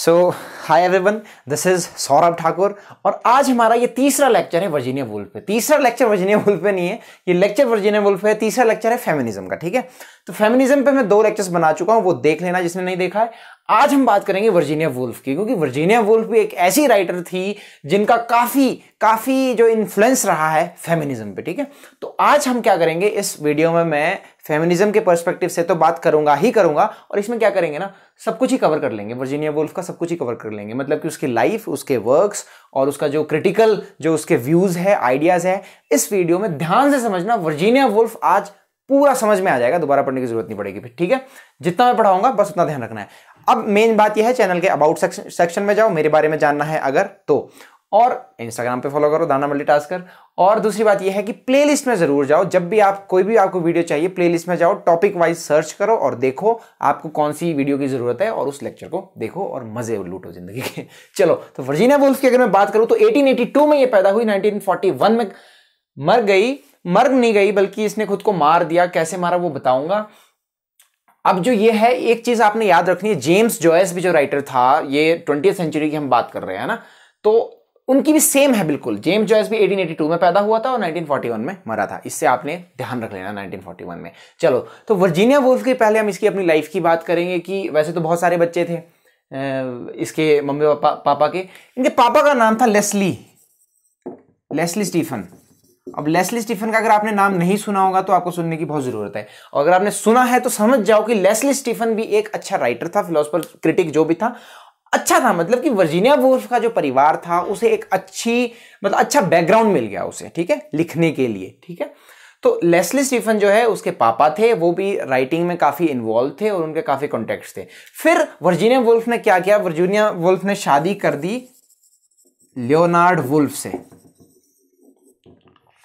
So every everyone this is Saurabh Thakur और आज हमारा ये तीसरा लेक्चर है वर्जीनिया वुल्फ पे तीसरा लेक्चर वर्जीनिया वुल्फ पे नहीं है ये लेक्चर वर्जीनिया वुल्फ है तीसरा लेक्चर है फेमिनिज्म का ठीक है तो फेमिनिज्म पे मैं दो लेक्चर्स बना चुका हूँ वो देख लेना जिसने नहीं देखा है आज हम बात करेंगे वर्जीनिया वुल्फ की क्योंकि वर्जीनिया वुल्फ भी एक ऐसी राइटर थी जिनका काफ़ी काफ़ी जो इन्फ्लुएंस रहा है फेमिनिज्म पे ठीक है तो आज हम क्या करेंगे इस वीडियो में मैं फेमिनिज्म के पर्सपेक्टिव से तो बात करूंगा ही करूंगा और इसमें क्या करेंगे ना सब कुछ ही कवर कर लेंगे वर्जीनिया वुल्फ का सब कुछ ही कवर कर लेंगे मतलब कि उसकी लाइफ उसके वर्क्स और उसका जो क्रिटिकल जो उसके व्यूज है आइडियाज है इस वीडियो में ध्यान से समझना वर्जीनिया वुल्फ आज पूरा समझ में आ जाएगा दोबारा पढ़ने की जरूरत नहीं पड़ेगी फिर ठीक है जितना मैं पढ़ाऊंगा बस उतना ध्यान रखना है अब मेन बात यह है चैनल के अबाउट सेक्शन में जाओ मेरे बारे में जानना है अगर तो और इंस्टाग्राम पे फॉलो करो दाना मल्ली टास्कर और दूसरी बात यह है कि प्लेलिस्ट में जरूर जाओ जब भी आप कोई भी आपको वीडियो चाहिए प्लेलिस्ट में जाओ टॉपिक वाइज सर्च करो और देखो आपको कौन सी वीडियो की जरूरत है और उस लेक्चर को देखो और मजे लूटो जिंदगी के चलो तो वर्जीना वुल्फ की अगर मैं बात करूं तो 1882 में ये पैदा हुई 1941 में मर गई मर नहीं गई बल्कि इसने खुद को मार दिया कैसे मारा वो बताऊंगा अब जो ये है एक चीज आपने याद रखनी है जेम्स जॉयस भी जो राइटर था ये ट्वेंटी सेंचुरी की हम बात कर रहे हैं ना तो उनकी भी सेम है बिल्कुल जेम्स जॉयस भी 1882 में पैदा हुआ था और 1941 में मरा था इससे आपने ध्यान रख लेना 1941 में चलो तो वर्जीनिया वुल्फ के पहले हम इसकी अपनी लाइफ की बात करेंगे कि वैसे तो बहुत सारे बच्चे थे इसके मम्मी पापा पापा के इनके पापा का नाम था लेस्ली लेस्ली स्टीफन अब लेस्ली स्टीफन का अगर आपने नाम नहीं सुना होगा तो आपको सुनने की बहुत ज़रूरत है और अगर आपने सुना है तो समझ जाओ कि लेस्ली स्टीफन भी एक अच्छा राइटर था फिलोसफर क्रिटिक जो भी था अच्छा था मतलब कि वर्जीनिया वुल्फ का जो परिवार था उसे एक अच्छी मतलब अच्छा बैकग्राउंड मिल गया उसे ठीक है लिखने के लिए ठीक है तो लेस्ली स्टीफन जो है उसके पापा थे वो भी राइटिंग में काफ़ी इन्वॉल्व थे और उनके काफ़ी कॉन्टेक्ट थे फिर वर्जीनिया वुल्फ ने क्या किया वर्जीनिया वुल्फ ने शादी कर दी लियोनार्ड वुल्फ से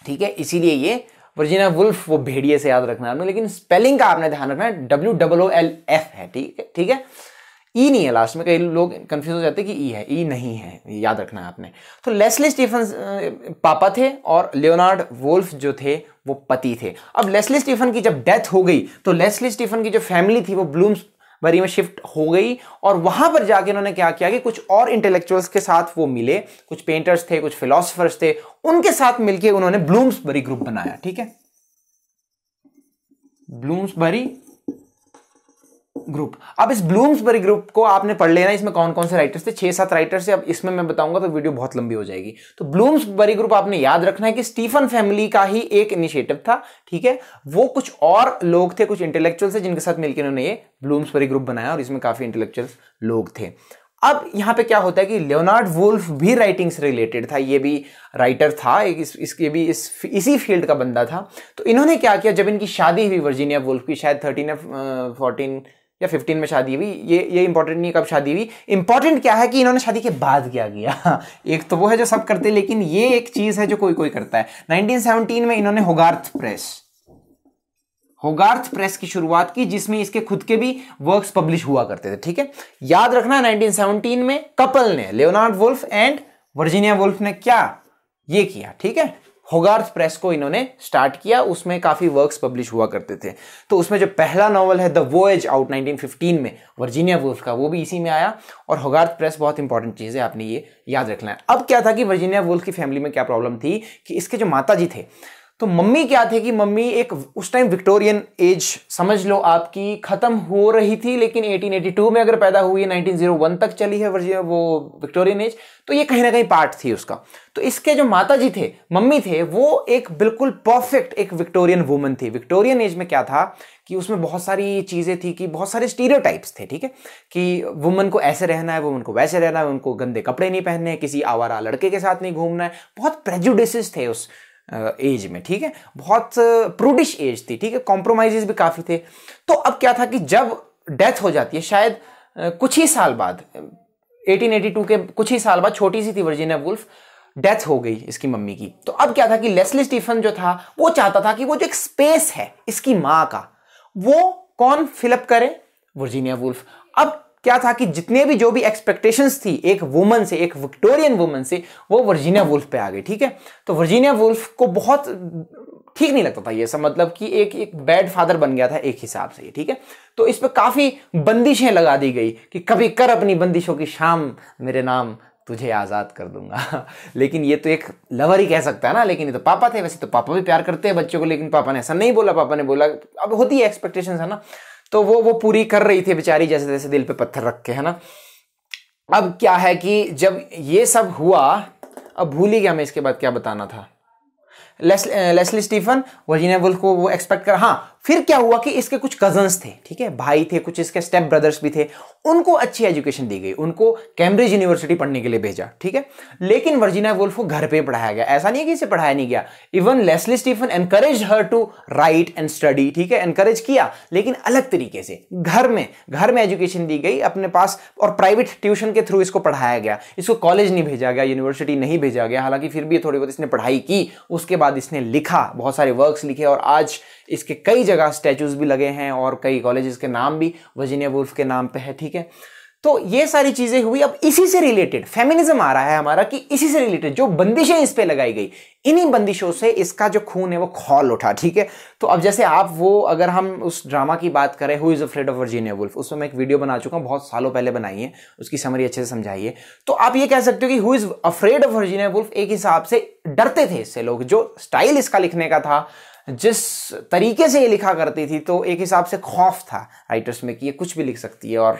ठीक है इसीलिए ये वर्जीनिया वुल्फ वो भेड़िए से याद रखना है आपने लेकिन स्पेलिंग का आपने ध्यान रखना है डब्ल्यू डब्लो एल एफ है ठीक है ठीक है ई e नहीं है लास्ट में कई लोग कंफ्यूज हो जाते हैं कि ई e है ई e नहीं है याद रखना है आपने तो लेस्ली स्टीफन पापा थे और लियोनार्ड वोल्फ जो थे वो पति थे अब लेस्ली स्टीफन की जब डेथ हो गई तो लेस्ली स्टीफन की जो फैमिली थी वो ब्लूम्स बरी में शिफ्ट हो गई और वहां पर जाके इन्होंने क्या किया कि कुछ और इंटेलेक्चुअल्स के साथ वो मिले कुछ पेंटर्स थे कुछ फिलोसफर्स थे उनके साथ मिलके उन्होंने ब्लूम्स बरी ग्रुप बनाया ठीक है ब्लूम्स बरी ग्रुप अब इस ब्लूम्सबरी ग्रुप को आपने पढ़ लेना इसमें कौन कौन से राइटर्स थे छह सात राइटर्स थे अब इसमें मैं बताऊंगा तो वीडियो बहुत लंबी हो जाएगी तो ब्लूम्सबरी ग्रुप आपने याद रखना है कि स्टीफन फैमिली का ही एक इनिशिएटिव था ठीक है वो कुछ और लोग थे कुछ इंटेलेक्चुअल थे जिनके साथ मिलकर उन्होंने ये ब्लूम्सबरी ग्रुप बनाया और इसमें काफी इंटेलेक्चुअल लोग थे अब यहाँ पे क्या होता है कि लियोनार्ड वुल्फ भी राइटिंग से रिलेटेड था ये भी राइटर था एक इस, इसके भी इस इसी फील्ड का बंदा था तो इन्होंने क्या किया जब इनकी शादी हुई वर्जीनिया वुल्फ की शायद थर्टीन या फोर्टीन या फिफ्टीन में शादी हुई ये ये इंपॉर्टेंट नहीं कब शादी हुई इंपॉर्टेंट क्या है कि इन्होंने शादी के बाद क्या किया एक तो वो है जो सब करते हैं लेकिन ये एक चीज़ है जो कोई कोई करता है 1917 में इन्होंने होगार्थ प्रेस होगार्थ प्रेस की शुरुआत की जिसमें इसके खुद के भी वर्क्स पब्लिश हुआ करते थे ठीक है याद रखना 1917 में कपल ने Leonard Woolf and Virginia Woolf ने क्या ये किया ठीक है होगार्थ प्रेस को इन्होंने स्टार्ट किया उसमें काफ़ी वर्क्स पब्लिश हुआ करते थे तो उसमें जो पहला नॉवल है द वोएज आउट 1915 में वर्जीनिया वुल्फ का वो भी इसी में आया और होगार्थ प्रेस बहुत इंपॉर्टेंट चीज़ है आपने ये याद रखना है अब क्या था कि वर्जीनिया वुल्फ की फैमिली में क्या प्रॉब्लम थी कि इसके जो माता जी थे तो मम्मी क्या थे कि मम्मी एक उस टाइम विक्टोरियन एज समझ लो आपकी खत्म हो रही थी लेकिन 1882 में अगर पैदा हुई 1901 तक चली है वो विक्टोरियन एज तो ये कहीं ना कहीं पार्ट थी उसका तो इसके जो माता जी थे मम्मी थे वो एक बिल्कुल परफेक्ट एक विक्टोरियन वुमन थी विक्टोरियन एज में क्या था कि उसमें बहुत सारी चीज़ें थी कि बहुत सारे स्टीरियोटाइप्स थे ठीक है कि वुमन को ऐसे रहना है वुमन को वैसे रहना है उनको गंदे कपड़े नहीं पहनने किसी आवारा लड़के के साथ नहीं घूमना है बहुत प्रेजुडिस थे उस एज में ठीक है बहुत प्रूडिश एज थी ठीक है कॉम्प्रोमाइज भी काफ़ी थे तो अब क्या था कि जब डेथ हो जाती है शायद कुछ ही साल बाद 1882 के कुछ ही साल बाद छोटी सी थी वर्जीनिया वुल्फ डेथ हो गई इसकी मम्मी की तो अब क्या था कि लेस्ली स्टीफन जो था वो चाहता था कि वो जो एक स्पेस है इसकी माँ का वो कौन फिलअप करे वर्जीनिया वुल्फ अब क्या था कि जितने भी जो भी एक्सपेक्टेशंस थी एक वुमन से एक विक्टोरियन वुमन से वो वर्जीनिया वुल्फ पे आ गई ठीक है तो वर्जीनिया वुल्फ को बहुत ठीक नहीं लगता था ये सब मतलब कि एक एक बैड फादर बन गया था एक हिसाब से ये ठीक है तो इस पर काफ़ी बंदिशें लगा दी गई कि कभी कर अपनी बंदिशों की शाम मेरे नाम तुझे आज़ाद कर दूंगा लेकिन ये तो एक लवर ही कह सकता है ना लेकिन ये तो पापा थे वैसे तो पापा भी प्यार करते हैं बच्चों को लेकिन पापा ने ऐसा नहीं बोला पापा ने बोला अब होती है एक्सपेक्टेशन है ना तो वो वो पूरी कर रही थी बेचारी जैसे जैसे दिल पे पत्थर रख के है ना अब क्या है कि जब ये सब हुआ अब भूल ही गया हमें इसके बाद क्या बताना था लेस्ली स्टीफन वर्जीनिया वुल्फ को वो एक्सपेक्ट कर हाँ फिर क्या हुआ कि इसके कुछ कजन्स थे ठीक है भाई थे कुछ इसके स्टेप ब्रदर्स भी थे उनको अच्छी एजुकेशन दी गई उनको कैम्ब्रिज यूनिवर्सिटी पढ़ने के लिए भेजा ठीक है लेकिन वर्जिना वुल्फ को घर पे पढ़ाया गया ऐसा नहीं है कि इसे पढ़ाया नहीं गया even Leslie Stephen encourage her to write and study ठीक है एनकरेज किया लेकिन अलग तरीके से घर में घर में एजुकेशन दी गई अपने पास और प्राइवेट ट्यूशन के थ्रू इसको पढ़ाया गया इसको कॉलेज नहीं भेजा गया यूनिवर्सिटी नहीं भेजा गया हालांकि फिर भी थोड़ी बहुत इसने पढ़ाई की उसके बाद इसने लिखा बहुत सारे वर्क्स लिखे और आज इसके कई जगह स्टैचूज़ भी लगे हैं और कई कॉलेजेस के नाम भी वजीनिया वुल्फ के नाम पे है ठीक है तो ये सारी चीजें हुई अब इसी से रिलेटेड फेमिनिज्म आ रहा है हमारा कि इसी से रिलेटेड जो बंदिशें इस पे लगाई गई इन्हीं बंदिशों से इसका जो खून है वो खौल उठा ठीक है तो अब जैसे आप वो अगर हम उस ड्रामा की बात करें who is afraid of Virginia Woolf उसमें मैं एक वीडियो बना चुका हूं बहुत सालों पहले बनाई है उसकी समरी अच्छे से समझाइए तो आप ये कह सकते हो कि who is afraid of Virginia Woolf एक हिसाब से डरते थे इससे लोग जो स्टाइल इसका लिखने का था जिस तरीके से ये लिखा करती थी तो एक हिसाब से खौफ था राइटर्स में कि ये कुछ भी लिख सकती है और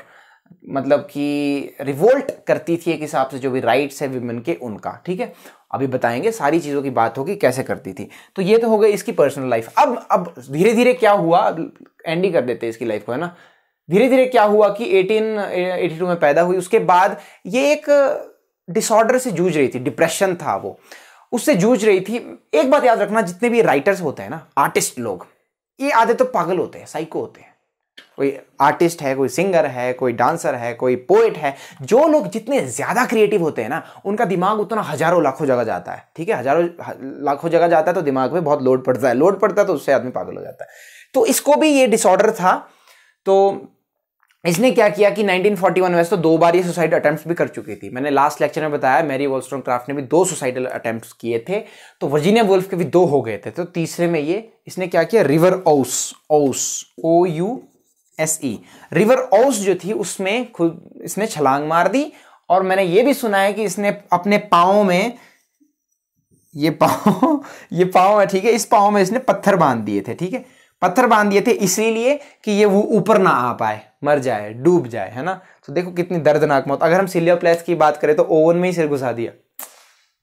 मतलब कि रिवोल्ट करती थी एक हिसाब से जो भी राइट्स है विमेन के उनका ठीक है अभी बताएंगे सारी चीज़ों की बात होगी कैसे करती थी तो ये तो हो गई इसकी पर्सनल लाइफ अब अब धीरे धीरे क्या हुआ एंड ही कर देते हैं इसकी लाइफ को है ना धीरे धीरे क्या हुआ कि 1882 में पैदा हुई उसके बाद ये एक डिसऑर्डर से जूझ रही थी डिप्रेशन था वो उससे जूझ रही थी एक बात याद रखना जितने भी राइटर्स होते हैं ना आर्टिस्ट लोग ये आधे तो पागल होते हैं साइको होते हैं कोई आर्टिस्ट है कोई सिंगर है कोई डांसर है कोई पोएट है जो लोग जितने ज़्यादा क्रिएटिव होते हैं ना उनका दिमाग उतना हज़ारों लाखों जगह जाता है ठीक है हज़ारों लाखों जगह जाता है तो दिमाग में बहुत लोड पड़ता है लोड पड़ता है तो उससे आदमी पागल हो जाता है तो इसको भी ये डिसऑर्डर था तो इसने क्या किया कि 1941 में तो दो बार ये सुसाइड अटैम्प्ट भी कर चुकी थी मैंने लास्ट लेक्चर में बताया मैरी वोल्स्ट्रॉम क्राफ्ट ने भी दो सुसाइडल अटैम्प्ट किए थे तो वर्जीनिया वुल्फ के भी दो हो गए थे तो तीसरे में ये इसने क्या किया river Ouse Ouse O U S E river Ouse जो थी उसमें खुद इसने छलांग मार दी और मैंने ये भी सुना है कि इसने अपने पाओ में ये पाओ ये पाओ है ठीक है इस पाओ में इसने पत्थर बांध दिए थे ठीक है पत्थर बांध दिए थे इसीलिए कि ये वो ऊपर ना आ पाए मर जाए डूब जाए है ना तो देखो कितनी दर्दनाक मौत अगर हम सिलियो प्लेस की बात करें तो ओवन में ही सिर घुसा दिया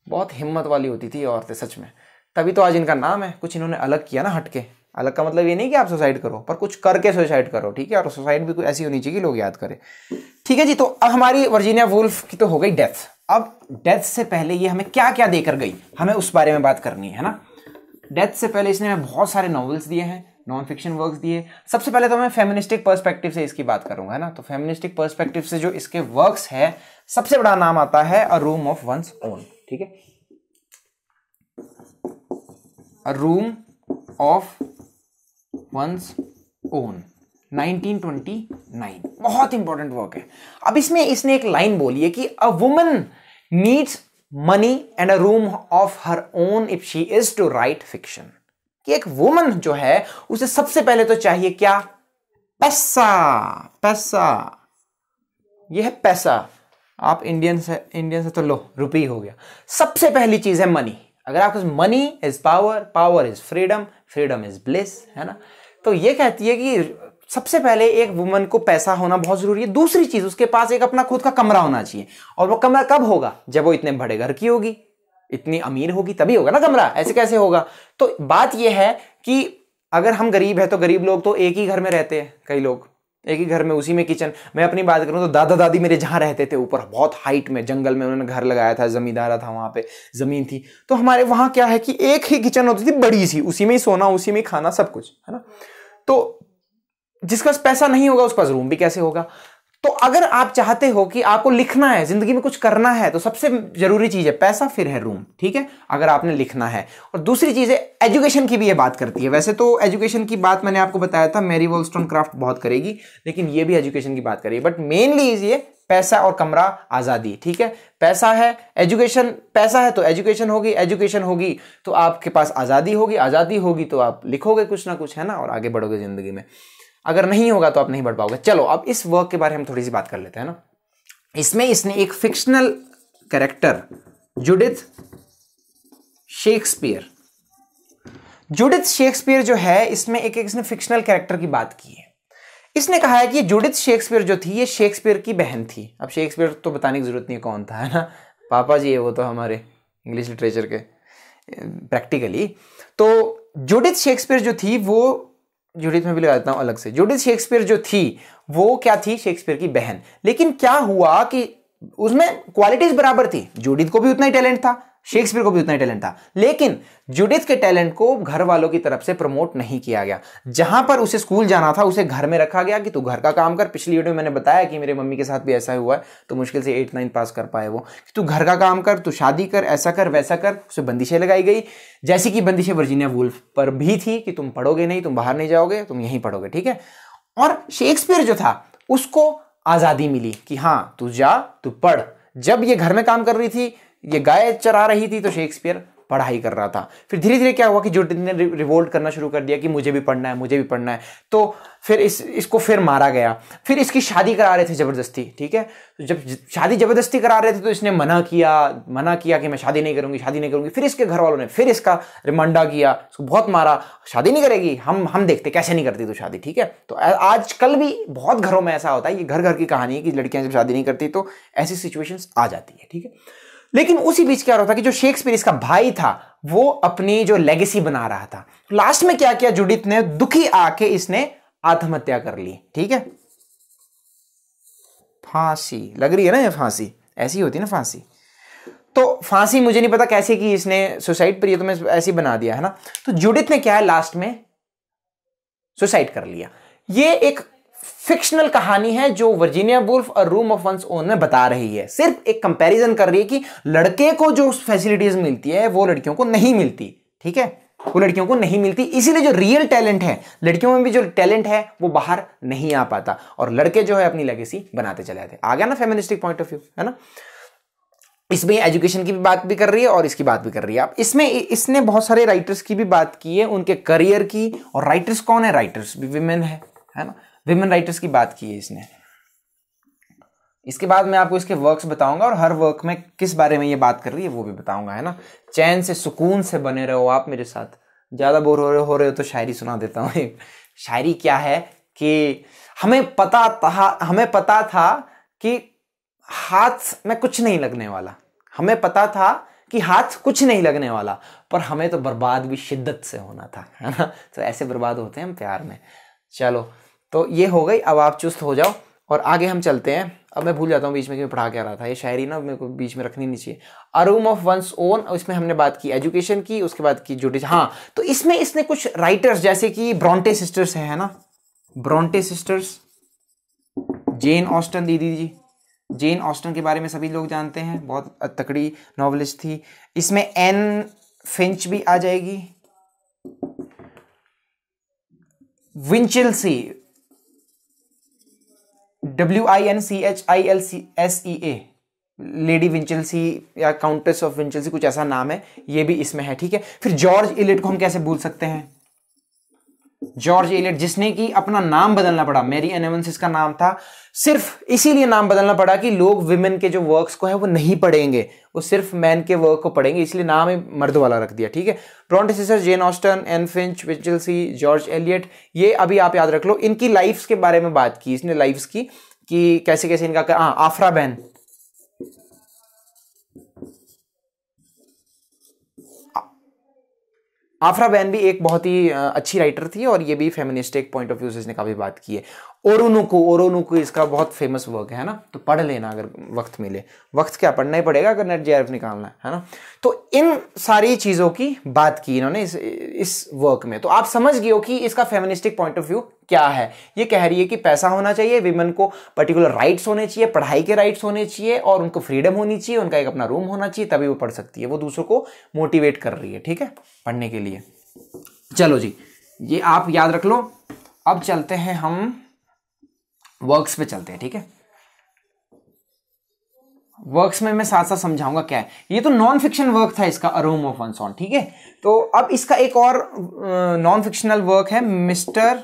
बहुत हिम्मत वाली होती थी औरतें सच में तभी तो आज इनका नाम है कुछ इन्होंने अलग किया ना हटके अलग का मतलब ये नहीं कि आप सुसाइड करो पर कुछ करके सुसाइड करो ठीक है और सुसाइड भी कोई ऐसी होनी चाहिए कि लोग याद करें ठीक है जी तो अब हमारी वर्जीनिया वुल्फ की तो हो गई डेथ अब डेथ से पहले ये हमें क्या क्या देकर गई हमें उस बारे में बात करनी है ना डेथ से पहले इसने हमें बहुत सारे नॉवेल्स दिए हैं नॉन फिक्शन वर्क दिए सबसे पहले तो मैं फेमिनिस्टिक पर्सपेक्टिव से इसकी बात करूंगा है ना तो फेमिनिस्टिक पर्सपेक्टिव से जो इसके वर्क्स है सबसे बड़ा नाम आता है a room of one's own ठीक है a room of one's own 1929 बहुत इंपॉर्टेंट वर्क है अब इसमें इसने एक लाइन बोली है कि a woman needs money and a room of her own if she is to write fiction कि एक वुमन जो है उसे सबसे पहले तो चाहिए क्या पैसा पैसा यह है पैसा आप इंडियन से इंडियन से तो लो रुपी हो गया सबसे पहली चीज है मनी अगर आपके money is power power is freedom freedom is bliss है ना तो ये कहती है कि सबसे पहले एक वुमन को पैसा होना बहुत जरूरी है दूसरी चीज उसके पास एक अपना खुद का कमरा होना चाहिए और वो कमरा कब होगा जब वो इतने बड़े घर की होगी इतनी अमीर होगी तभी होगा ना कमरा ऐसे कैसे होगा तो बात यह है कि अगर हम गरीब है तो गरीब लोग तो एक ही घर में रहते हैं कई लोग एक ही घर में उसी में किचन मैं अपनी बात करूँ तो दादा दादी मेरे जहाँ रहते थे ऊपर बहुत हाइट में जंगल में उन्होंने घर लगाया था जमींदारा था वहाँ पे ज़मीन थी तो हमारे वहाँ क्या है कि एक ही किचन होती थी बड़ी सी उसी में ही सोना उसी में ही खाना सब कुछ है ना तो जिसका पैसा नहीं होगा उसके पास रूम भी कैसे होगा तो अगर आप चाहते हो कि आपको लिखना है जिंदगी में कुछ करना है तो सबसे जरूरी चीज है पैसा फिर है रूम ठीक है अगर आपने लिखना है और दूसरी चीज है एजुकेशन की भी ये बात करती है वैसे तो एजुकेशन की बात मैंने आपको बताया था मेरी स्टोन क्राफ्ट बहुत करेगी लेकिन ये भी एजुकेशन की बात करेगी बट मेनली ये पैसा और कमरा आज़ादी ठीक है पैसा है एजुकेशन पैसा है तो एजुकेशन होगी एजुकेशन होगी तो आपके पास आज़ादी होगी आज़ादी होगी तो आप लिखोगे कुछ ना कुछ है ना और आगे बढ़ोगे ज़िंदगी में अगर नहीं होगा तो आप नहीं बढ़ पाओगे चलो अब इस वर्क के बारे में थोड़ी सी बात कर लेते हैं ना इसमें इसने एक fictional character Judith Shakespeare Judith Shakespeare जो है इसमें एक एक इसने फिक्शनल कैरेक्टर की बात की है इसने कहा है कि जुडिथ शेक्सपियर जो थी ये शेक्सपियर की बहन थी अब शेक्सपियर तो बताने की जरूरत नहीं है कौन था है ना पापा जी है वो तो हमारे इंग्लिश लिटरेचर के प्रैक्टिकली तो जुडिथ शेक्सपियर जो थी वो जूडिथ में भी लगा देता हूँ अलग से जूडिथ शेक्सपियर जो थी वो क्या थी शेक्सपियर की बहन लेकिन क्या हुआ कि उसमें क्वालिटीज बराबर थी जूडिथ को भी उतना ही टैलेंट था शेक्सपियर को भी उतना ही टैलेंट था लेकिन जुडिथ के टैलेंट को घर वालों की तरफ से प्रमोट नहीं किया गया जहां पर उसे स्कूल जाना था उसे घर में रखा गया कि तू घर का काम कर पिछली वीडियो में मैंने बताया कि मेरे मम्मी के साथ भी ऐसा हुआ है तो मुश्किल से एट नाइन पास कर पाए वो कि तू घर का काम कर तू शादी कर ऐसा कर वैसा कर उसे बंदिशें लगाई गई जैसी कि बंदिशें वर्जीनिया वुल्फ पर भी थी कि तुम पढ़ोगे नहीं तुम बाहर नहीं जाओगे तुम यहीं पढ़ोगे ठीक है और शेक्सपियर जो था उसको आज़ादी मिली कि हाँ तू जा तू पढ़ जब ये घर में काम कर रही थी ये गाय चरा रही थी तो शेक्सपियर पढ़ाई कर रहा था फिर धीरे धीरे क्या हुआ कि जुट ने रिवोल्ट करना शुरू कर दिया कि मुझे भी पढ़ना है मुझे भी पढ़ना है तो फिर इस इसको फिर मारा गया फिर इसकी शादी करा रहे थे ज़बरदस्ती ठीक है तो जब शादी ज़बरदस्ती करा रहे थे तो इसने मना किया मना किया कि मैं शादी नहीं करूँगी शादी नहीं करूंगी फिर इसके घर वालों ने फिर इसका रिमांडा किया इसको बहुत मारा शादी नहीं करेगी हम हम देखते कैसे नहीं करती तो शादी ठीक है तो आज कल भी बहुत घरों में ऐसा होता है ये घर घर की कहानी है कि लड़कियाँ जब शादी नहीं करती तो ऐसी सिचुएशंस आ जाती है ठीक है लेकिन उसी बीच क्या हो रहा था कि जो शेक्सपियर इसका भाई था वो अपनी जो लेगेसी बना रहा था लास्ट में क्या किया जुडित ने दुखी आके इसने आत्महत्या कर ली ठीक है फांसी लग रही है ना ये फांसी ऐसी होती है ना फांसी तो फांसी मुझे नहीं पता कैसे कि इसने सुसाइड पर ये तो मैं ऐसी बना दिया है ना तो जुडित ने क्या है लास्ट में सुसाइड कर लिया ये एक फिक्शनल कहानी है जो वर्जीनिया बुल्फ और रूम ऑफ वंस ओन में बता रही है सिर्फ एक कंपैरिजन कर रही है कि लड़के को जो फैसिलिटीज मिलती है वो लड़कियों को नहीं मिलती ठीक है वो लड़कियों को नहीं मिलती इसीलिए जो रियल टैलेंट है लड़कियों में भी जो टैलेंट है वो बाहर नहीं आ पाता और लड़के जो है अपनी लेगेसी बनाते चले जाते आ गया ना फेमिनिस्टिक पॉइंट ऑफ व्यू है ना इसमें एजुकेशन की भी बात भी कर रही है और इसकी बात भी कर रही है आप इसमें इसने बहुत सारे राइटर्स की भी बात की है उनके करियर की और राइटर्स कौन है राइटर्स भी विमेन है है ना विमेन राइटर्स की बात की है इसने इसके बाद मैं आपको इसके वर्क्स बताऊंगा और हर वर्क में किस बारे में ये बात कर रही है वो भी बताऊंगा है ना चैन से सुकून से बने रहो आप मेरे साथ ज़्यादा बोर हो रहे हो रहे हो तो शायरी सुना देता हूँ शायरी क्या है कि हमें पता था हमें पता था कि हाथ में कुछ नहीं लगने वाला हमें पता था कि हाथ कुछ नहीं लगने वाला पर हमें तो बर्बाद भी शिद्दत से होना था है ना तो ऐसे बर्बाद होते हैं हम प्यार में चलो तो ये हो गई अब आप चुस्त हो जाओ और आगे हम चलते हैं अब मैं भूल जाता हूँ बीच में क्यों पढ़ा क्या रहा था ये शायरी ना मेरे को बीच में रखनी नहीं चाहिए a room of one's own इसमें हमने बात की एजुकेशन की उसके बाद की जुडिश हाँ तो इसमें इसने कुछ राइटर्स जैसे कि ब्रॉन्टे सिस्टर्स है, है ना ब्रॉन्टे सिस्टर्स जेन ऑस्टन दीदी जी जेन ऑस्टन के बारे में सभी लोग जानते हैं बहुत तकड़ी नॉवलिस्ट थी इसमें एन फिंच भी आ जाएगी Winchilsea W I N C H I L C S E A lady Winchilsea या काउंटेस ऑफ विंचलसी कुछ ऐसा नाम है ये भी इसमें है ठीक है फिर जॉर्ज इलेट को हम कैसे भूल सकते हैं जॉर्ज एलियट जिसने कि अपना नाम बदलना पड़ा मेरी एनेवंस इसका नाम था सिर्फ इसीलिए नाम बदलना पड़ा कि लोग विमेन के जो वर्क्स को है वो नहीं पढ़ेंगे वो सिर्फ मैन के वर्क को पढ़ेंगे इसलिए नाम ही मर्द वाला रख दिया ठीक है प्रोन्टेसिसर Jane Austen Anne Finch Winchilsea George Eliot ये अभी आप याद रख लो इनकी लाइफ्स के बारे में बात की इसने लाइफ्स की कि कैसे कैसे इनका हाँ आफरा बहन आफरा बैन भी एक बहुत ही अच्छी राइटर थी और ये भी फेमिनिस्टिक पॉइंट ऑफ व्यू से इसने काफ़ी बात की है ओरोनुको ओरोनुको इसका बहुत फेमस वर्क है ना तो पढ़ लेना अगर वक्त मिले वक्त क्या पढ़ना ही पड़ेगा अगर नेट जे निकालना है है ना तो इन सारी चीज़ों की बात की इन्होंने इस इस वर्क में तो आप समझ गए हो कि इसका फेमिनिस्टिक पॉइंट ऑफ व्यू क्या है ये कह रही है कि पैसा होना चाहिए विमेन को पर्टिकुलर राइट्स होने चाहिए पढ़ाई के राइट्स होने चाहिए और उनको फ्रीडम होनी चाहिए उनका एक अपना रूम होना चाहिए तभी वो पढ़ सकती है वो दूसरों को मोटिवेट कर रही है ठीक है पढ़ने के लिए चलो जी ये आप याद रख लो अब चलते हैं हम वर्क्स पे चलते हैं ठीक है वर्क्स में मैं साथ साथ समझाऊंगा क्या है ये तो नॉन फिक्शन वर्क था इसका अरोम ऑफ सॉन ठीक है तो अब इसका एक और नॉन फिक्शनल वर्क है Mr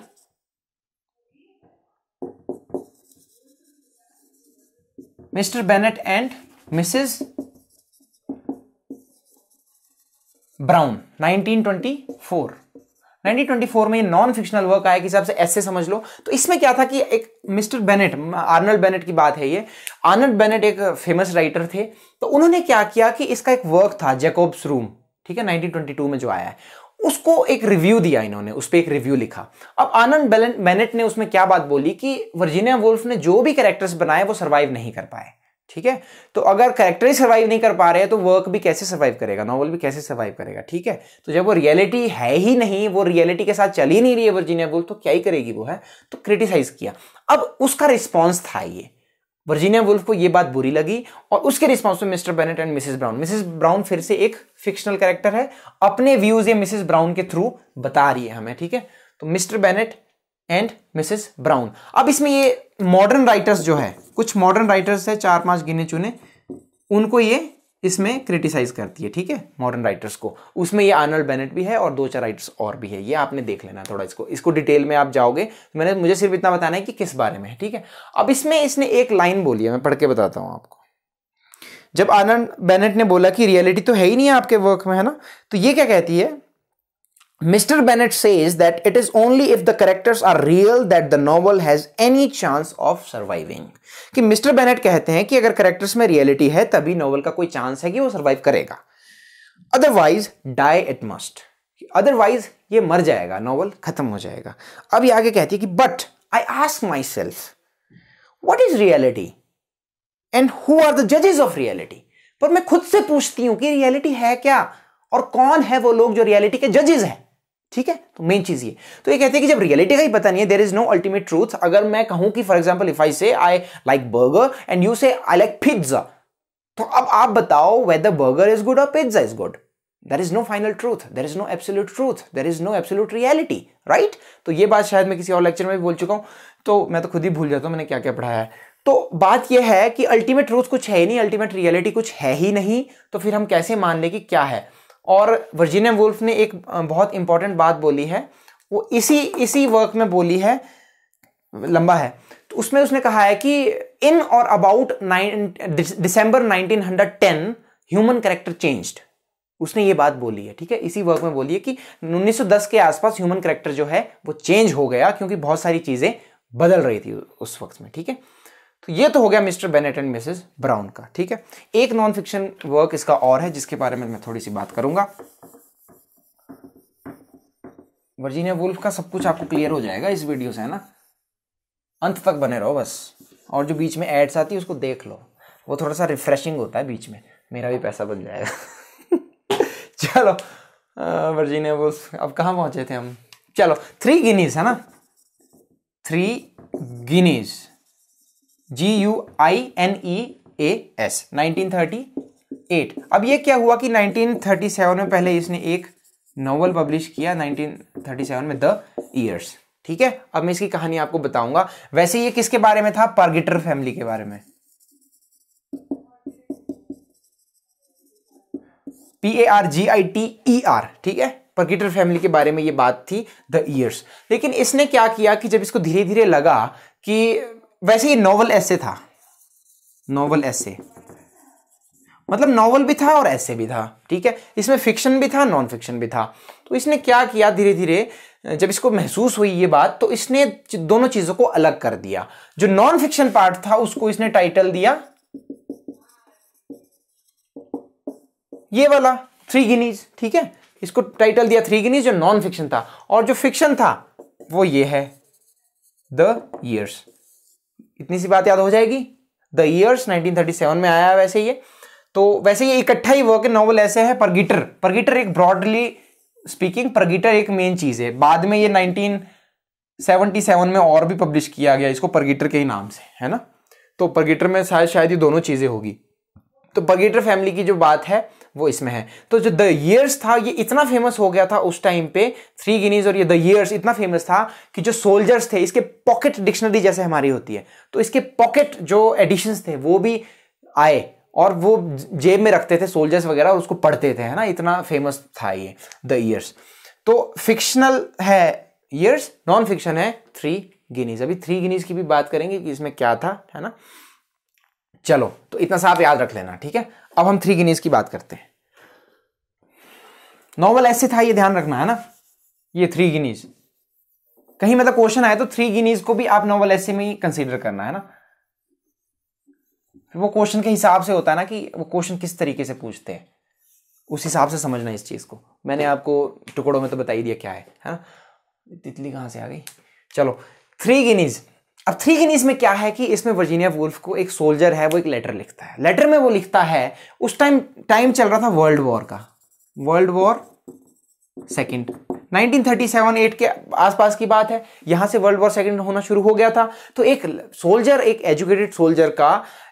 Mr Bennett and Mrs Brown 1924 1924 में नॉन फिक्शनल वर्क आया कि हिसाब से ऐसे समझ लो तो इसमें क्या था कि एक मिस्टर बेनेट आर्नल्ड बेनेट की बात है ये आर्नल्ड बेनेट एक फेमस राइटर थे तो उन्होंने क्या किया कि इसका एक वर्क था जैकोब्स रूम ठीक है 1922 में जो आया है उसको एक रिव्यू दिया इन्होंने उस पर एक रिव्यू लिखा अब आनंद बेनेट ने उसमें क्या बात बोली कि वर्जीनिया वुल्फ ने जो भी कैरेक्टर्स बनाए वो सर्वाइव नहीं कर पाए ठीक है तो अगर करेक्टर ही सर्वाइव नहीं कर पा रहे हैं तो वर्क भी कैसे सर्वाइव करेगा नॉवल भी कैसे सर्वाइव करेगा ठीक है तो जब वो रियलिटी है ही नहीं वो रियलिटी के साथ चल ही नहीं रही है वर्जीनिया वुल्फ तो क्या ही करेगी वो है तो क्रिटिसाइज किया अब उसका रिस्पॉन्स था ये वर्जीनिया वुल्फ को ये बात बुरी लगी और उसके रिस्पॉन्स में Mr Bennett and Mrs Brown Mrs Brown फिर से एक फिक्शनल कैरेक्टर है अपने व्यूज ये मिसिस ब्राउन के थ्रू बता रही है हमें ठीक है तो Mr Bennett and Mrs Brown अब इसमें ये मॉडर्न राइटर्स जो है कुछ मॉडर्न राइटर्स है चार पांच गिने चुने उनको ये इसमें क्रिटिसाइज करती है ठीक है मॉडर्न राइटर्स को उसमें ये आर्नल्ड बेनेट भी है और दो चार राइटर्स और भी है ये आपने देख लेना थोड़ा इसको इसको डिटेल में आप जाओगे तो मैंने मुझे सिर्फ इतना बताना है कि किस बारे में है ठीक है अब इसमें इसने एक लाइन बोली है मैं पढ़ के बताता हूँ आपको जब आनंद बेनेट ने बोला कि रियलिटी तो है ही नहीं है आपके वर्क में है ना तो ये क्या कहती है Mr. Bennett says that it is only if the characters are real that the novel has any chance of surviving. कि Mr. Bennett कहते हैं कि अगर characters में reality है तभी novel का कोई chance है कि वो survive करेगा Otherwise, die it must. Otherwise, ये मर जाएगा novel खत्म हो जाएगा अब ये आगे कहती है कि but I ask myself, what is reality? And who are the judges of reality? पर मैं खुद से पूछती हूँ कि reality है क्या और कौन है वो लोग जो रियलिटी के जजेस हैं ठीक है तो मेन चीज ये तो ये कहते हैं कि जब रियलिटी का ही पता नहीं है there is no ultimate truth अगर मैं कहूं कि for example if I say I like burger and you say I like pizza तो अब आप बताओ वेदर बर्गर इज गुड और pizza is good there is no final truth there is no absolute truth there is no absolute reality right तो ये बात शायद मैं किसी और लेक्चर में भी बोल चुका हूं तो मैं तो खुद ही भूल जाता हूं मैंने क्या क्या पढ़ाया है तो बात यह है कि अल्टीमेट ट्रूथ कुछ है ही नहीं अल्टीमेट रियलिटी कुछ है ही नहीं तो फिर हम कैसे मान लें कि क्या है और वर्जीनिया वुल्फ ने एक बहुत इंपॉर्टेंट बात बोली है वो इसी इसी वर्क में बोली है लंबा है तो उसमें उसने कहा है कि in or about nine December 1910 human character changed उसने ये बात बोली है ठीक है इसी वर्क में बोली है कि 1910 के आसपास ह्यूमन करेक्टर जो है वो चेंज हो गया क्योंकि बहुत सारी चीज़ें बदल रही थी उस वक्त में ठीक है तो ये तो हो गया Mr Bennett and Mrs Brown का ठीक है एक नॉन फिक्शन वर्क इसका और है जिसके बारे में मैं थोड़ी सी बात करूंगा वर्जीनिया वुल्फ का सब कुछ आपको क्लियर हो जाएगा इस वीडियो से है ना अंत तक बने रहो बस और जो बीच में एड्स आती है उसको देख लो वो थोड़ा सा रिफ्रेशिंग होता है बीच में मेरा भी पैसा बन जाएगा चलो वर्जीनिया वुल्फ अब कहाँ पहुंचे थे हम चलो थ्री गिनीज है ना three guineas G U I N E A S nineteen thirty eight अब ये क्या हुआ कि 1937 में पहले इसने एक नॉवल पब्लिश किया 1937 में द ईयर्स ठीक है अब मैं इसकी कहानी आपको बताऊंगा वैसे ये किसके बारे में था पर्गिटर फैमिली के बारे में P A R G I T E R ठीक है पर्गिटर फैमिली के बारे में ये बात थी द ईयर्स लेकिन इसने क्या किया कि जब इसको धीरे धीरे लगा कि वैसे ये नॉवल ऐसे था नॉवल ऐसे मतलब नॉवल भी था और ऐसे भी था ठीक है इसमें फिक्शन भी था नॉन फिक्शन भी था तो इसने क्या किया धीरे धीरे जब इसको महसूस हुई ये बात तो इसने दोनों चीज़ों को अलग कर दिया जो नॉन फिक्शन पार्ट था उसको इसने टाइटल दिया ये वाला थ्री गिनीज ठीक है इसको टाइटल दिया थ्री गिनीज जो नॉन फिक्शन था और जो फिक्शन था वो ये है द ईयर्स इतनी सी बात याद हो जाएगी द ईयर्स 1937 में आया है वैसे ये तो वैसे ये इकट्ठा ही वर्क नॉवल ऐसे है परगिटर परगिटर एक ब्रॉडली स्पीकिंग परगिटर एक मेन चीज़ है बाद में ये 1977 में और भी पब्लिश किया गया इसको परगिटर के ही नाम से है ना तो परगिटर में शायद शायद ये दोनों चीज़ें होगी तो परगिटर फैमिली की जो बात है वो इसमें है तो जो द ईयर्स था ये इतना फेमस हो गया था उस टाइम पे थ्री गिनीज और ये द ईयर्स इतना फेमस था कि जो सोल्जर्स थे इसके पॉकेट डिक्शनरी जैसे हमारी होती है तो इसके पॉकेट जो एडिशन थे वो भी आए और वो जेब में रखते थे सोल्जर्स वगैरह उसको पढ़ते थे है ना इतना फेमस था ये द ईयर्स तो फिक्शनल है ईयर्स नॉन फिक्शन है थ्री गिनीज अभी थ्री गिनीज की भी बात करेंगे कि इसमें क्या था है ना चलो तो इतना साफ याद रख लेना ठीक है अब हम थ्री गिनीज की बात करते हैं नॉवल ऐसे था ये ध्यान रखना है ना ये थ्री गिनीज कहीं मतलब क्वेश्चन आया तो थ्री गिनीज को भी आप नॉवल ऐसे में ही कंसिडर करना है ना वो क्वेश्चन के हिसाब से होता है ना कि वो क्वेश्चन किस तरीके से पूछते हैं उस हिसाब से समझना इस चीज़ को मैंने आपको टुकड़ों में तो बता ही दिया क्या है है ना तितली कहां से आ गई चलो थ्री गिनीज़ अब थ्री गिनीज में क्या है कि इसमें वर्जीनिया वुल्फ को एक सोल्जर है वो एक लेटर लिखता है लेटर में वो लिखता है उस टाइम टाइम चल रहा था वर्ल्ड वॉर का वर्ल्ड वॉर सेकेंड 1937-8 के आसपास की बात है यहां से वर्ल्ड वॉर सेकेंड होना शुरू हो गया था तो एक सोल्जर एक एजुकेटेड सोल्जर का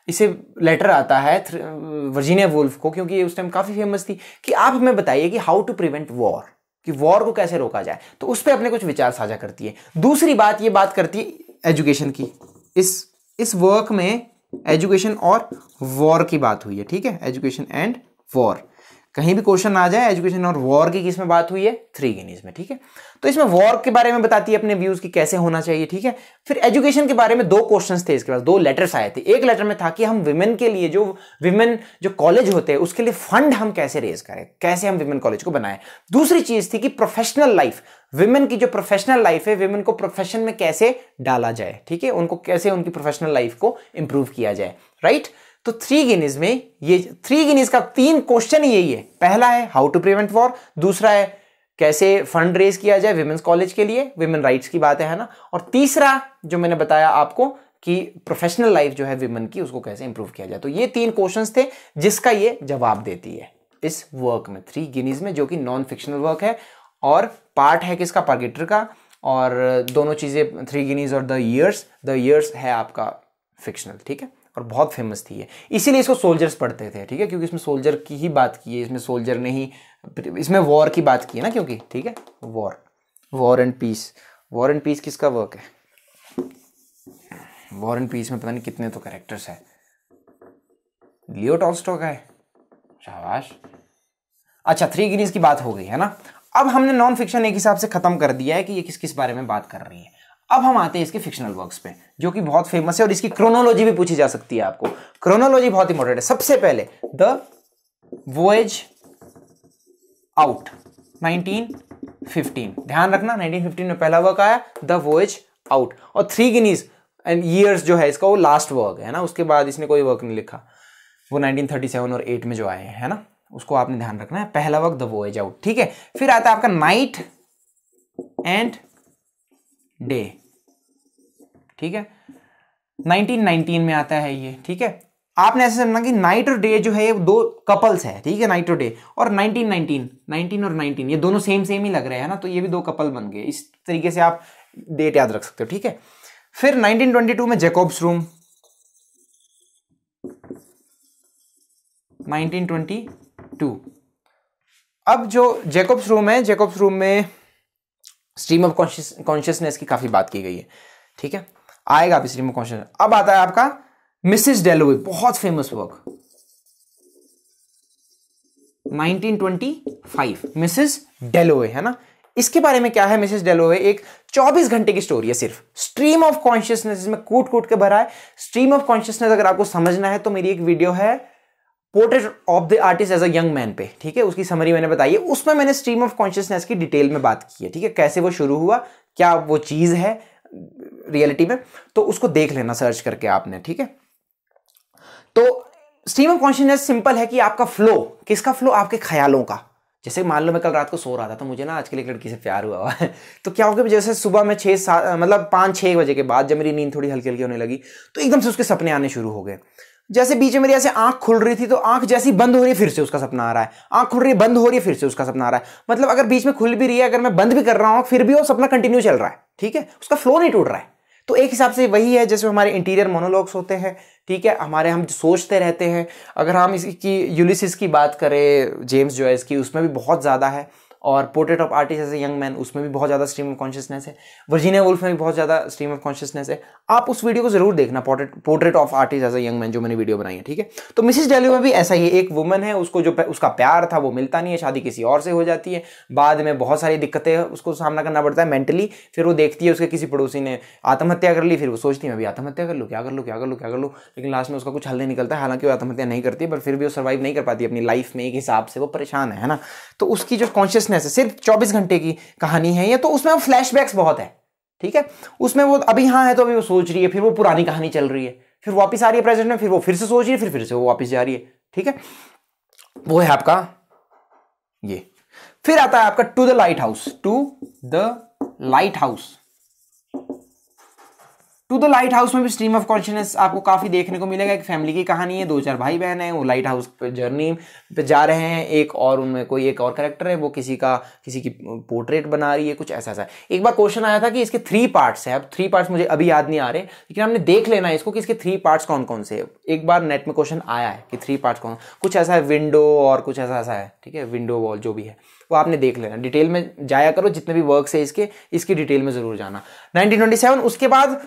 इसे लेटर आता है वर्जीनिया वुल्फ को क्योंकि ये उस टाइम काफ़ी फेमस थी कि आप हमें बताइए कि हाउ टू प्रिवेंट वॉर कि वॉर को कैसे रोका जाए तो उस पर अपने कुछ विचार साझा करती है दूसरी बात ये बात करती है एजुकेशन की इस इस वर्क में एजुकेशन और वॉर की बात हुई है ठीक है एजुकेशन एंड वॉर कहीं भी क्वेश्चन आ जाए एजुकेशन और वॉर की किस में बात हुई है थ्री गिनीज में ठीक है तो इसमें वॉर के बारे में बताती है अपने व्यूज की कैसे होना चाहिए ठीक है फिर एजुकेशन के बारे में दो क्वेश्चंस थे इसके पास दो लेटर्स आए थे एक लेटर में था कि हम विमेन के लिए जो विमेन जो कॉलेज होते हैं उसके लिए फंड हम कैसे रेज करें कैसे हम विमेन कॉलेज को बनाए दूसरी चीज थी कि प्रोफेशनल लाइफ विमेन की जो प्रोफेशनल लाइफ है विमेन को प्रोफेशन में कैसे डाला जाए ठीक है उनको कैसे उनकी प्रोफेशनल लाइफ को इंप्रूव किया जाए राइट तो थ्री गिनीज में ये थ्री गिनीज का तीन क्वेश्चन यही है पहला है हाउ टू प्रिवेंट वॉर दूसरा है कैसे फंड रेज किया जाए वुमेन्स कॉलेज के लिए विमेन राइट्स की बात है ना और तीसरा जो मैंने बताया आपको कि प्रोफेशनल लाइफ जो है विमेन की उसको कैसे इंप्रूव किया जाए तो ये तीन क्वेश्चन थे जिसका ये जवाब देती है इस वर्क में थ्री गिनीज में जो कि नॉन फिक्शनल वर्क है और पार्ट है किसका पर्गेटर का और दोनों चीज़ें थ्री गिनीज और द ईयर्स द ईयर्स है आपका फिक्शनल ठीक है और बहुत फेमस थी ये इसीलिए इसको सोल्जर्स पढ़ते थे ठीक है क्योंकि इसमें सोल्जर की ही बात की है इसमें सोल्जर ने ही इसमें वॉर की बात की है ना क्योंकि ठीक है war war and peace war and peace किसका वर्क है वॉर एंड पीस में पता नहीं कितने तो करेक्टर्स है लियो टॉल्स्टो का है शाबाश अच्छा थ्री गिनीज की बात हो गई है ना अब हमने नॉन फिक्शन एक हिसाब से ख़त्म कर दिया है कि ये किस किस बारे में बात कर रही है अब हम आते हैं इसके फिक्शनल वर्क्स पे जो कि बहुत फेमस है और इसकी क्रोनोलॉजी भी पूछी जा सकती है आपको क्रोनोलॉजी बहुत इंपॉर्टेंट है सबसे पहले द वोएज आउट 1915 ध्यान रखना 1915 में पहला वर्क आया द वोएज आउट और थ्री गिनीज एंड ईयर्स जो है इसका वो लास्ट वर्क है ना उसके बाद इसने कोई वर्क नहीं लिखा वो 1937 और 8 में जो आए हैं है ना उसको आपने ध्यान रखना है पहला वक्त द वोएज आउट ठीक है फिर आता है आपका नाइट एंड डे ठीक है 1919 में आता है ये ठीक है आपने ऐसे समझना कि नाइट और डे जो है ये दो कपल्स है ठीक है नाइट और डे और 1919 19 और 19 ये दोनों सेम सेम ही लग रहे हैं ना तो ये भी दो कपल बन गए इस तरीके से आप डेट याद रख सकते हो ठीक है फिर 1922 में जेकोब्स रूम 1920 टू अब जो जेकोब्स रूम है जेकोब्स रूम में स्ट्रीम ऑफ कॉन्शियसनेस की काफ़ी बात की गई है ठीक है आएगा आप स्ट्रीम ऑफ कॉन्शियसनेस अब आता है आपका मिसिस डेलोवे बहुत फेमस वर्क 1925 मिसिस डेलोवे है ना इसके बारे में क्या है मिसेस डेलोवे एक 24 घंटे की स्टोरी है सिर्फ स्ट्रीम ऑफ कॉन्शियसनेस में कूट कूट के भरा है स्ट्रीम ऑफ कॉन्शियसनेस अगर आपको समझना है तो मेरी एक वीडियो है portrait of the artist as a young man पे ठीक है उसकी समरी मैंने बताई है उसमें मैंने स्ट्रीम ऑफ कॉन्शियसनेस की डिटेल में बात की है ठीक है कैसे वो शुरू हुआ क्या वो चीज़ है रियलिटी में तो उसको देख लेना सर्च करके आपने ठीक है तो स्ट्रीम ऑफ कॉन्शियसनेस सिंपल है कि आपका फ्लो किसका फ्लो आपके ख्यालों का जैसे मान लो मैं कल रात को सो रहा था तो मुझे ना आज के लिए एक लड़की से प्यार हुआ हुआ है तो क्या हो गया जैसे सुबह में छः सात मतलब पाँच छः बजे के बाद जब मेरी नींद थोड़ी हल्की हल्की होने लगी तो एकदम से उसके सपने आने शुरू हो गए जैसे बीच में मेरी आंख खुल रही थी तो आंख जैसी बंद हो रही है फिर से उसका सपना आ रहा है आंख खुल रही है बंद हो रही है फिर से उसका सपना आ रहा है मतलब अगर बीच में खुल भी रही है अगर मैं बंद भी कर रहा हूँ फिर भी वो सपना कंटिन्यू चल रहा है ठीक है उसका फ्लो नहीं टूट रहा है तो एक हिसाब से वही है जैसे हमारे इंटीरियर मोनोलॉग्स होते हैं ठीक है हमारे हम सोचते रहते हैं अगर हम इसकी यूलिसिस की बात करें जेम्स जॉयस की उसमें भी बहुत ज़्यादा है और portrait of artist as a young man उसमें भी बहुत ज़्यादा स्ट्रीम ऑफ कॉन्शियसनेस है वर्जीनिया वुल्फ में भी बहुत ज़्यादा स्ट्रीम ऑफ कॉन्शियसनेस है आप उस वीडियो को जरूर देखना portrait portrait of artist as a young man जो मैंने वीडियो बनाई है ठीक है तो मिसिस डेलियो में भी ऐसा ही एक वुमन है उसको जो उसका प्यार था वो मिलता नहीं है शादी किसी और से हो जाती है बाद में बहुत सारी दिक्कतें उसको सामना करना पड़ता है मेंटली फिर वो देखती है उसके किसी पड़ोसी ने आत्महत्या कर ली फिर वो सोचती है मैं भी आत्महत्या कर लूँ क्या कर लूँ क्या कर लूँ क्या कर लूँ लेकिन लास्ट में उसका कुछ हल नहीं निकलता है हालांकि वो आत्महत्या नहीं करती पर फिर भी वो सर्वाइव नहीं कर पाती अपनी लाइफ में एक हिसाब से वो परेशान है ना तो उसकी जो कॉन्शियसनेस में से सिर्फ 24 घंटे की कहानी है ये तो उसमें वो फ्लैशबैक्स बहुत है ठीक है उसमें वो अभी हाँ है तो अभी वो सोच रही है फिर वो पुरानी कहानी चल रही है फिर वापस आ रही है प्रेजेंट में फिर वो फिर से सोच रही है फिर फिर से वो वापस जा रही है ठीक है वो है आपका ये फिर आता है आपका to the lighthouse to the lighthouse to the lighthouse में भी स्ट्रीम ऑफ कॉन्शियसनेस आपको काफी देखने को मिलेगा एक फैमिली की कहानी है दो चार भाई बहन है वो लाइट हाउस पे जर्नी पे जा रहे हैं एक और उनमें कोई एक और करेक्टर है वो किसी का किसी की पोर्ट्रेट बना रही है कुछ ऐसा ऐसा एक बार क्वेश्चन आया था कि इसके थ्री पार्ट्स है अब थ्री पार्ट्स मुझे अभी याद नहीं आ रहे लेकिन हमने देख लेना है इसको कि इसके थ्री पार्ट्स कौन कौन से एक बार नेट में क्वेश्चन आया है कि थ्री पार्ट्स कौन कुछ ऐसा है विंडो और कुछ ऐसा ऐसा है ठीक है विंडो वॉल जो भी है वो आपने देख लेना डिटेल में जाया करो जितने भी वर्क है इसके इसकी डिटेल में जरूर जाना नाइनटीन उसके बाद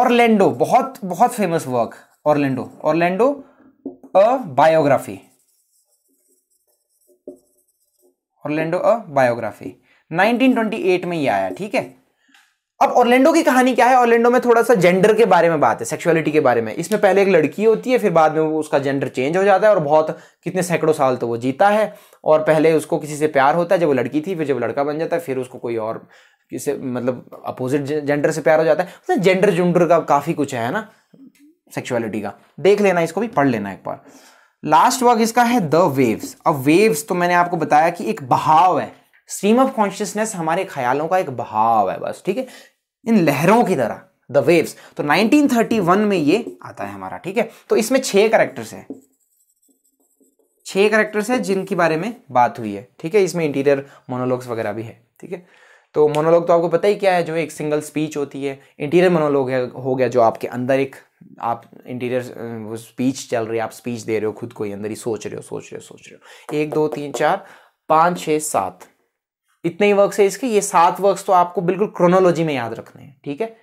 ऑरलैंडो बहुत बहुत famous work Orlando Orlando a biography Orlando a biography 1928 में ये आया ठीक है अब ऑर्लैंडो की कहानी क्या है ऑर्लैंडो में थोड़ा सा जेंडर के बारे में बात है सेक्सुअलिटी के बारे में इसमें पहले एक लड़की होती है फिर बाद में वो उसका जेंडर चेंज हो जाता है और बहुत कितने सैकड़ों साल तो वो जीता है और पहले उसको किसी से प्यार होता है जब वो लड़की थी फिर जब लड़का बन जाता है फिर उसको कोई और किसे मतलब अपोजिट जेंडर से प्यार हो जाता है तो जेंडर जुंडर का काफ़ी कुछ है ना सेक्सुअलिटी का देख लेना इसको भी पढ़ लेना एक बार लास्ट वर्क इसका है द वेव्स अब वेव्स तो मैंने आपको बताया कि एक बहाव है स्ट्रीम ऑफ कॉन्शियसनेस हमारे ख्यालों का एक बहाव है बस ठीक है इन लहरों की तरह द वेव्स तो 1931 में ये आता है हमारा ठीक है तो इसमें छह करेक्टर्स हैं छह करेक्टर्स हैं जिनके बारे में बात हुई है ठीक है इसमें इंटीरियर मोनोलॉग्स वगैरह भी है ठीक है तो मोनोलॉग तो आपको पता ही क्या है जो एक सिंगल स्पीच होती है इंटीरियर मोनोलॉग हो गया जो आपके अंदर एक आप इंटीरियर वो स्पीच चल रही है आप स्पीच दे रहे हो खुद को ही अंदर ही सोच रहे हो सोच रहे हो सोच रहे हो एक दो तीन चार पाँच छः सात इतने ही वर्क्स है इसके ये सात वर्क्स तो आपको बिल्कुल क्रोनोलॉजी में याद रखने हैं ठीक है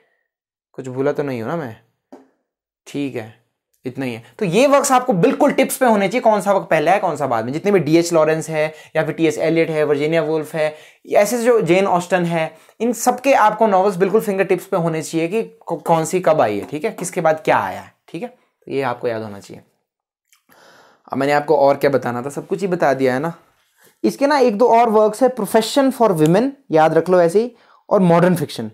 कुछ भूला तो नहीं हो ना मैं ठीक है इतना ही है तो ये वर्क्स आपको बिल्कुल टिप्स पे होने चाहिए कौन सा वर्क पहले है कौन सा बाद में जितने भी डी लॉरेंस है या फिर टी एस एलियट है वर्जीनिया वुल्फ है ऐसे जो जेन ऑस्टन है इन सबके आपको नॉवल्स बिल्कुल फिंगर टिप्स पे होने चाहिए कि कौन सी कब आई है ठीक है किसके बाद क्या आया है ठीक है तो ये आपको याद होना चाहिए अब मैंने आपको और क्या बताना था सब कुछ ही बता दिया है ना इसके ना एक दो और वर्क्स है प्रोफेशन फॉर विमेन याद रख लो ऐसे ही और modern fiction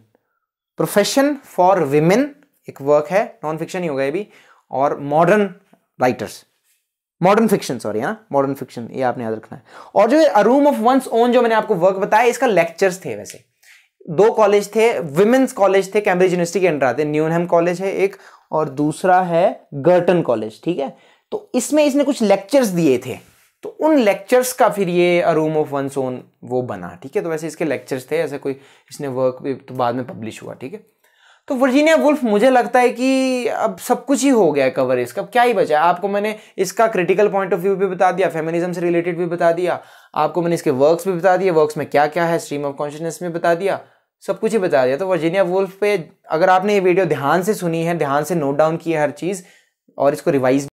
profession for women एक वर्क है नॉन फिक्शन ही होगा ये भी और modern writers modern fiction sorry ना मॉडर्न फिक्शन ये आपने याद रखना है और जो a room room of one's own जो मैंने आपको वर्क बताया इसका लेक्चर्स थे वैसे दो कॉलेज थे वुमेन्स कॉलेज थे कैम्ब्रिज यूनिवर्सिटी के अंडर आते न्यूनहम कॉलेज है एक और दूसरा है गर्टन कॉलेज ठीक है तो इसमें इसने कुछ लेक्चर्स दिए थे तो उन लेक्चर्स का फिर ये a room of one's own वो बना ठीक है तो वैसे इसके लेक्चर्स थे ऐसे कोई इसने वर्क भी तो बाद में पब्लिश हुआ ठीक है तो वर्जीनिया वुल्फ मुझे लगता है कि अब सब कुछ ही हो गया है कवर इसका अब क्या ही बचा आपको मैंने इसका क्रिटिकल पॉइंट ऑफ व्यू भी बता दिया फेमिनिज्म से रिलेटेड भी बता दिया आपको मैंने इसके वर्क्स भी बता दिए वर्क्स में क्या क्या है स्ट्रीम ऑफ कॉन्शियसनेस में बता दिया सब कुछ ही बता दिया तो वर्जीनिया वुल्फ पे अगर आपने ये वीडियो ध्यान से सुनी है ध्यान से नोट डाउन की है हर चीज़ और इसको रिवाइज